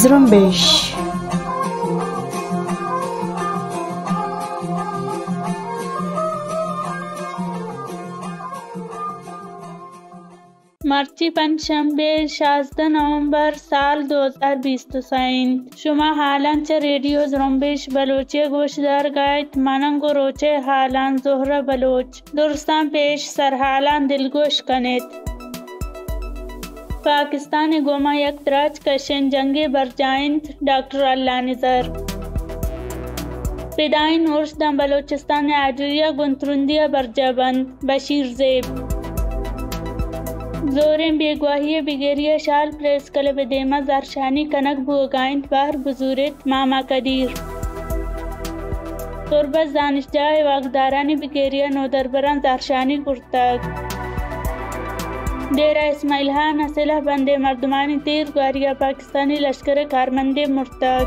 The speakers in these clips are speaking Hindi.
Zrumbeixe मार्ची शास्त्र नवंबर साल 2020 तुसाइन शुमा हालान च रेडियो जरम्बिश बलोचे गोशदार गायत मानंगो रोचे हालान जोहरा बलोच दुरुस्तान पेश सरहालान दिलगोश कनेत पाकिस्तान गोमा यक यकतराज कशन जंगे बरजाइन डॉक्टर अल्लाह नज़र पिदाइन उर्स बलोचिस्तान आजरिया गुंतरुंदिया बरजाबंद बशीर जेब Zorên bêguahiyê bigeriya şer pirsgele bi dême zerşanî kenek bû gaynt ber bi zûrê tmama qedîr. Sorbet zanîştiyayê vagdaranî bigeriya noderberan zerşanî gurtek. डेरा इसमाइल खान असिला बंदे मर्दमानी तीर ग्वारिया पाकिस्तानी लश्कर कारमंदे मुर्तक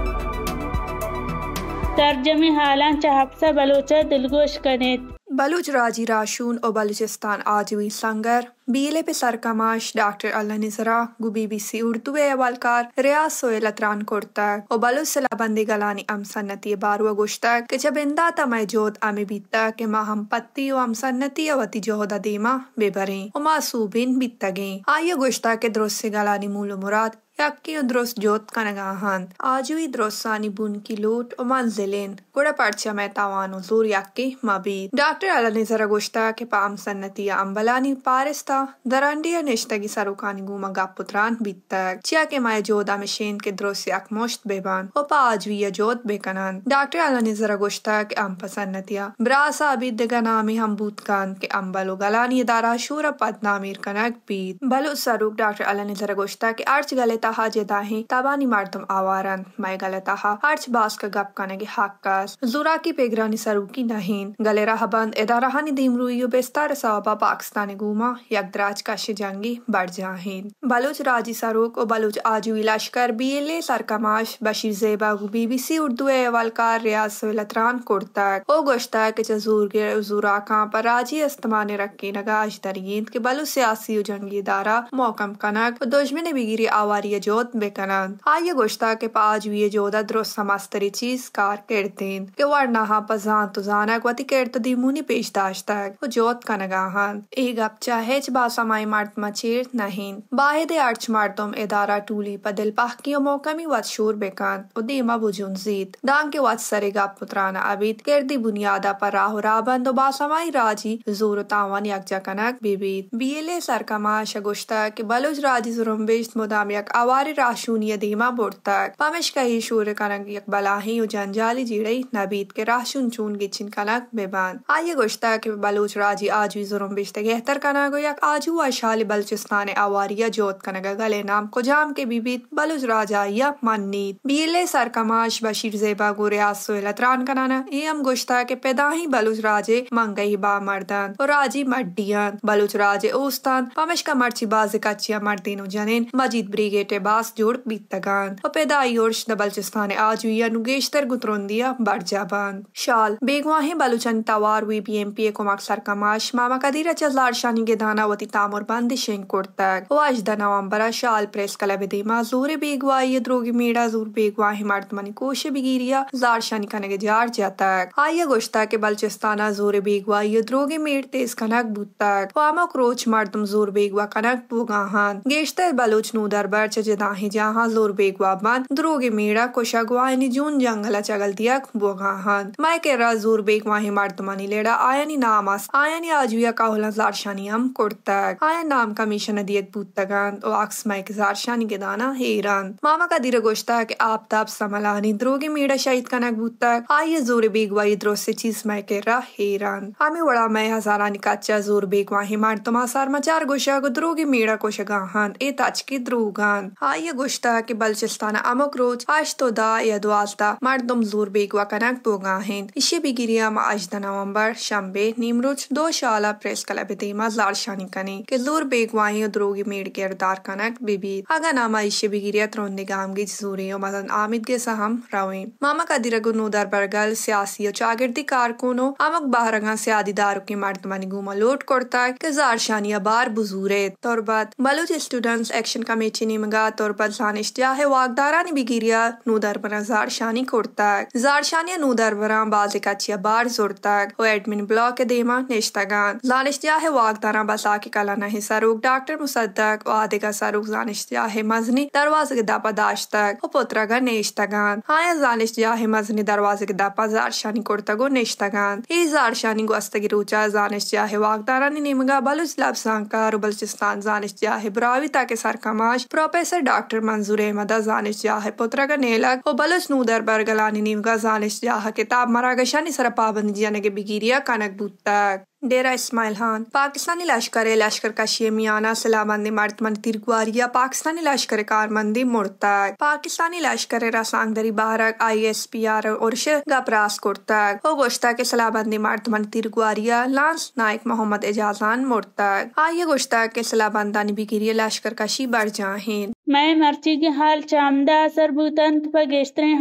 तर्जमे हालां चहापसा बलोचा दिलगोश कनेत बलूच राजी राशून और बलूचिस्तान आजवी संगर बीले पे सरकमाश डॉक्टर अल्लाह निजरा गुबी सी उर्दू अवलकार रिया सोयल अतरान कुर्तक और बलूच सलाबंदी गलानी अम सन्नती बारवा गुश्तक के जब इंदा तमय जोत अमे बीतता के माँ हम पत्ती और अम सन्नति वती जोहदा दीमा बेबरें और मासूबिन बीतगे आइए गुश्ता के द्रुस्त गलानी मूल मुराद Yakkiudros Jotkanagahan, Ajui Drosani Bunkilut, Oman Zelin, Goda Parcha Metawan, Uzur Yakki, Mabi, Dr. Alani Zaragosta, Kepam Sanatia Ambalani, Parista, Darandia Nishtagi Sarukani Guma Gaputran, Bittak, Chiake Maya Joda Machine के द्रोसियाक मोश्त बेबान ओपा आजवी यजोत बेकनान डॉक्टर अलानी जरागोश्ता के अम पसन्नतिया ब्रासा अबीद दगा नामी हम बूतकान के अम्बलो गलानी दारा शूरा पद नामीर कनक पीत भलो सरूक डॉक्टर अलानी जरागोश्ता के अर्च गले taha jedahi tabani mardum avaran maygale taha arch baska gapkanegi hakkas zuraki pegrani saruki nahin galera haban edarahani dimruyu bestar sawaba pakistani guma yagdraj kashi jangi barjahin baluch raji saruk o baluch ajui lashkar bile sarkamash bashir zeba BBC Urdu एहवालकार रियाज सोलतरान कुर्तक ओ गोश्ता के चजूर गिर उजूरा का पर राजी अस्तमान रक्की नगाश दरियंद के बलु सियासी जंगी दारा मौकम कनक दुश्मन बिगिरी आवारी ieġod bekanan. Għajja għuxta kif għagġu ieġoda drossa masteriċi skar kertin. Kif warna ħabba zan tużana għati kerta dimuni biex daċtak. U ġod kanagahan. Iga bċaħeċ basa ma jmart maċir naħin. Baħede arċ martom edara tuli padel paħki u mokami għat xur bekan. U dima buġun zid. Dan ki għat sariga putrana għabit kerdi bunjada parraħu raban do basa ma jraġi zuru tawan jak ġakanak bibit. Biele sarkama xaguxta ki baluġ raġi zurumbiġt modam jak kawarirashuniyadema burtak. Pameshkahi shuurikanak yakbalahi u janjali jirei nabit ke rashun chun gichin kanak beban. Aye goshta ke baluch raji aju zurum bishte gehter kanago yak aju ashali balchistane awariya jot kanaga gale nam ko jam ke bibit baluch raja ya mannit. Bile sarkamash bashir zeba guriyas soilatran kanana e am goshta ke pedahi baluch raje mangai ba mardan और आजी मर्डियान बलूच राजे ओस्तान पमेश का मर्ची बाजे का चिया मर्दीनो जनेन Majeed brigade baas jo'rib bittagan. Opeda yo'rish Balchiston ajuya nugeshter gutrundia barjaban. Shal begwahe baluchan tawar wi BMPA komak sarkamash mama kadira chazlar shani gedana wati tamur bandishin kurtak. Wajda Novembra shal press kalabede mazure begwaye drogi meda zur begwahe martmani koshe bigiria zar shani kanage jar jatak. Aya goshta ke Balchistana zure begwaye drogi med tez kanak buttak. Wama kroch martam zur begwa kanak bugahan. Geshter baluch nu darbar седаҳиҷаҳа лурбек бабман дуруги мира кӯшагвайни ҷун ҷангала чагалтияк буғаҳан майкера зурбек маҳи мардумани лера аяни намас аяни аҷуя каҳулан заршаниям куртак ая нам камишана диет буттаганд ӯ акс майк заршани гедана ҳейранд мамака дира гӯштак аптаб самалани дуруги мира шаҳид канак буттак ая зурбек ваи дрости чиз майкера ҳейранд ҳами вара май ҳазарани кача зурбек маҳи мардума сармачар гӯшагу дуруги мира кӯшагаҳанд э тачки друганд ҳая гӯшта ки балчистона амак рӯз ҳашто да я дуазда мардум зӯр бегва канак бугаҳанд ише бигирия ма ажда новамбар шанбе нимрӯз ду шала пресс клаби дима заршани канӣ ки зӯр бегваи дӯруги миргирдар канак бибид ҳага нама ише бигирия трондигамгиҷ зӯриё мазан амидгеса ҳам равем мама кадирагу нӯдар баргал сиёсиё чагирди каркуну амак баҳраган сиядидаруки мардумани гумалӯт куртак ки заршания бар бузӯред торбат балуч студентс экшн камечи нимга torpatlanishdiya hewagdaranê bîgiriya nûderbana Zarşanî kurtak. Zarşaniya nûderberan bazêketiya bar zurtak û Edmin blokê dêma neştegan. Zaniştiya hewagdaran basakê kalanahê serok Dr. Musaddek û adêka serok zaniştiya hemazî derwazekê dapa daştek û potraga neştegan. Haya zaniştiya hemazî derwazekê dapa Zarşanî kurtak û neştegan. Hê Zarşanî guhestekî rûca zaniştiya hewagdaranê nêmiga Baluch Labzanka û Beluchistan zaniştiya Hebrawî takê serkemaş Profesör Professor dr. Manzur Ahmad Azanish potraga nelag o balus nuder bergalani nivga Azanish jaha kitab maraga shani sara pabandijana ge bigiria kanak buttak. Dera Ismail Khan Pakistani लश्कर लश्कर का शेमियाना सलामंद मर्दमंद तिरगुआरिया पाकिस्तानी लश्कर कारमंदी मुड़तक पाकिस्तानी लश्कर रसांगदरी बारक आई एस पी आर उर्श गपरास कुर्तक और गुश्ता के सलाबंदी मर्दमंद तिरगुआरिया लांस नायक मोहम्मद एजाजान मुड़तक आइए गुश्ता के सलाबंदा बिगिरिय लश्कर कशी बढ़ जाहिन मैं मर्ची के हाल चामदा असर भूतंत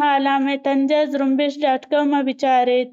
हाला में तंजा जुम्बिश डॉट कॉम विचारित